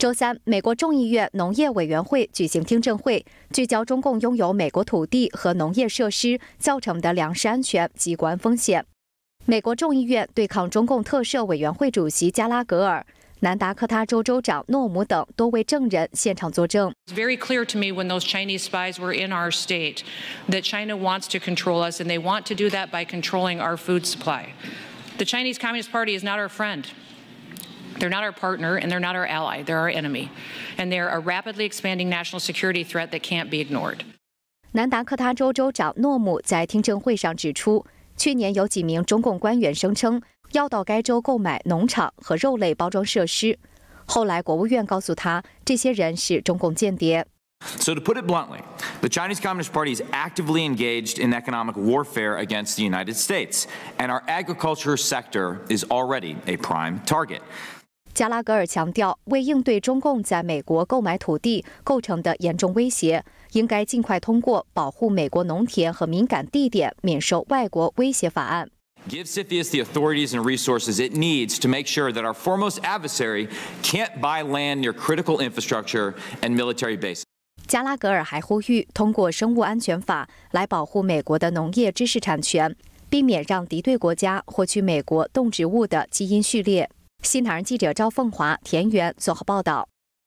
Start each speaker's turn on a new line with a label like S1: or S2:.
S1: 周三，美国众议院农业委员会举行听证会，聚焦中共拥有美国土地和农业设施造成的粮食安全及相关风险。美国众议院对抗中共特设委员会主席加拉格尔、南达科他州州长诺姆等多位证人现场作证。
S2: Very clear to me when those Chinese spies were in our state, that China wants to control us, and they want to do that by controlling our food supply. The Chinese Communist Party is not our friend. They're not our partner and they're not our ally, they're our enemy. And they're a rapidly expanding national security threat that can't be ignored.
S1: 南达科他州州长诺姆在听证会上指出，去年有几名中共官员声称要到该州购买农场和肉类包装设施，后来国务院告诉他，这些人是中共间谍。
S3: So, to put it bluntly, the Chinese Communist Party is actively engaged in economic warfare against the United States, and our agriculture sector is already a prime target.
S1: 加拉格尔强调，为应对中共在美国购买土地构成的严重威胁，应该尽快通过《保护美国农田和敏感地点免受外国威胁法案》。加拉格尔还呼吁通过生物安全法来保护美国的农业知识产权，避免让敌对国家获取美国动植物的基因序列。新唐人记者赵凤华、田园综合报道。